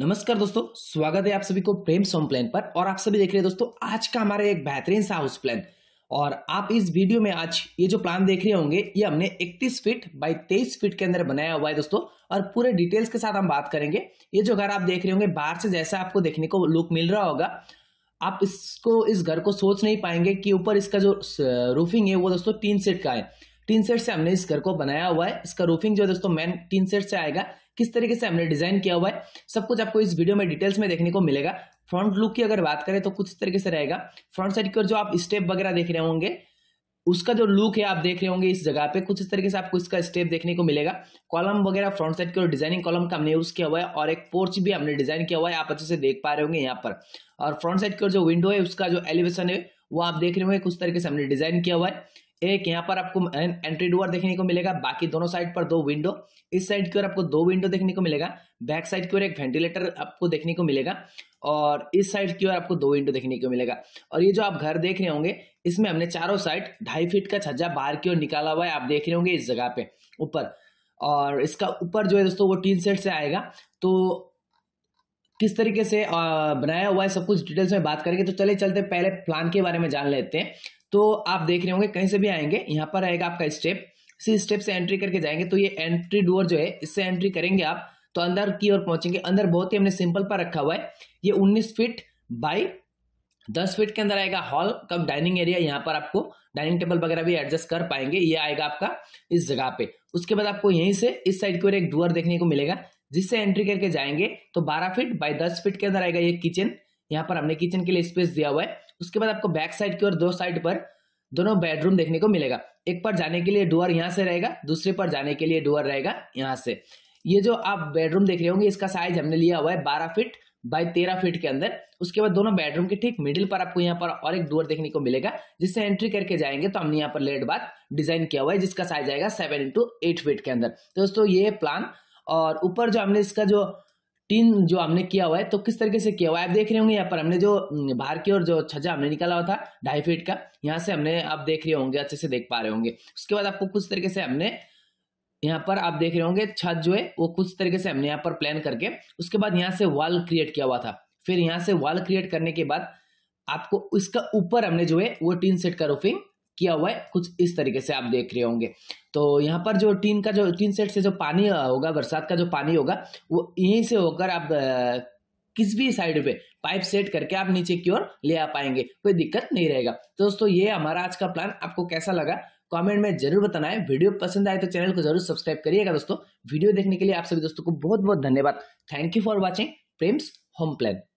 नमस्कार दोस्तों स्वागत है आप सभी को प्रेम सोम प्लान पर और आप सभी देख रहे हैं दोस्तों आज का हमारा एक बेहतरीन सा हाउस प्लान और आप इस वीडियो में आज ये जो प्लान देख रहे होंगे ये हमने 31 फीट बाय 23 फीट के अंदर बनाया हुआ है दोस्तों और पूरे डिटेल्स के साथ हम बात करेंगे ये जो घर आप देख रहे होंगे बाहर से जैसा आपको देखने को लुक मिल रहा होगा आप इसको इस घर को सोच नहीं पाएंगे कि ऊपर इसका जो रूफिंग है वो दोस्तों तीन सेट का है तीन सेट से हमने इस घर को बनाया हुआ है इसका रूफिंग जो है दोस्तों मेन टीन सेट से आएगा किस तरीके से हमने डिजाइन किया हुआ है सब कुछ आपको इस वीडियो में डिटेल्स में देखने को मिलेगा फ्रंट लुक की अगर बात करें तो कुछ इस तरीके से रहेगा फ्रंट साइड की जो आप स्टेप वगैरह देख रहे होंगे उसका जो लुक है आप देख रहे होंगे इस जगह पे कुछ इस तरीके से आपको इसका स्टेप देखने को मिलेगा कॉलम वगैरह फ्रंट साइड की और डिजाइनिंग कॉलम का हमने यूज किया हुआ है और एक पोर्च भी हमने डिजाइन किया हुआ है आप अच्छे से देख पा रहे होंगे यहाँ पर और फ्रंट साइड की जो विंडो है उसका जो एलिवेशन है वो आप देख रहे होंगे कुछ तरीके से हमने डिजाइन किया हुआ है एक यहाँ पर आपको एंट्री डोर देखने को मिलेगा बाकी दोनों साइड पर दो विंडो इस साइड की ओर आपको दो विंडो देखने को मिलेगा बैक साइड की ओर एक वेंटिलेटर आपको देखने को मिलेगा और इस साइड की ओर आपको दो विंडो देखने को मिलेगा और ये जो आप घर देख रहे होंगे इसमें हमने चारों साइड ढाई फीट का छज्जा बाहर की ओर निकाला हुआ है आप देख रहे होंगे इस जगह पे ऊपर और इसका ऊपर जो है दोस्तों वो टीन सेट से आएगा तो किस तरीके से बनाया हुआ है सब कुछ डिटेल्स में बात करेंगे तो चले चलते पहले प्लान के बारे में जान लेते हैं तो आप देख रहे होंगे कहीं से भी आएंगे यहाँ पर आएगा आपका स्टेप इसी स्टेप से एंट्री करके जाएंगे तो ये एंट्री डोर जो है इससे एंट्री करेंगे आप तो अंदर की ओर पहुंचेंगे अंदर बहुत ही हमने सिंपल पर रखा हुआ है ये 19 फीट बाई 10 फीट के अंदर आएगा हॉल कम डाइनिंग एरिया यहाँ पर आपको डाइनिंग टेबल वगैरह भी एडजस्ट कर पाएंगे ये आएगा आपका इस जगह पे उसके बाद आपको यहीं से इस साइड की ओर एक डोर देखने को मिलेगा जिससे एंट्री करके जाएंगे तो बारह फीट बाय दस फीट के अंदर आएगा ये किचन यहाँ पर हमने किचन के लिए स्पेस दिया हुआ है उसके बाद आपको बैक साइड की और दो साइड पर दोनों बेडरूम देखने को मिलेगा एक पर जाने के लिए डोअर यहाँ से रहेगा दूसरे पर जाने के लिए डोअर रहेगा यहाँ से ये जो आप बेडरूम देख रहे होंगे इसका साइज हमने लिया हुआ है बारह फीट बाई तेरह फीट के अंदर उसके बाद दोनों बेडरूम के ठीक मिडिल पर आपको यहाँ पर और एक डोर देखने को मिलेगा जिससे एंट्री करके जाएंगे तो हमने यहाँ पर लेट बात डिजाइन किया हुआ है जिसका साइज आएगा सेवन इंटू एट फीट के अंदर तो दोस्तों ये प्लान और ऊपर जो हमने इसका जो टीन जो हमने किया हुआ है तो किस तरीके से किया हुआ है आप देख रहे होंगे यहाँ पर हमने जो हम्म, बाहर की ओर जो छज्जा हमने निकाला हुआ था ढाई फीट का यहाँ से हमने आप देख रहे होंगे अच्छे से देख पा रहे होंगे उसके बाद आपको कुछ तरीके से हमने यहाँ पर आप देख रहे होंगे छत जो है वो कुछ तरीके से हमने यहाँ पर प्लान करके उसके बाद यहाँ से वॉल क्रिएट किया हुआ था फिर यहाँ से वॉल क्रिएट करने के बाद आपको इसका ऊपर हमने जो है वो टीन सेट का रूफिंग किया हुआ है कुछ इस तरीके से आप देख रहे होंगे तो यहाँ पर जो टीन का जो टीन सेट से जो पानी होगा बरसात का जो पानी होगा वो यहीं से होकर आप किस भी साइड पे पाइप सेट करके आप नीचे की ओर ले आ पाएंगे कोई दिक्कत नहीं रहेगा तो दोस्तों ये हमारा आज का प्लान आपको कैसा लगा कमेंट में जरूर बताना है वीडियो पसंद आए तो चैनल को जरूर सब्सक्राइब करिएगा दोस्तों वीडियो देखने के लिए आप सभी दोस्तों को बहुत बहुत धन्यवाद thank you for watching Prem's home plan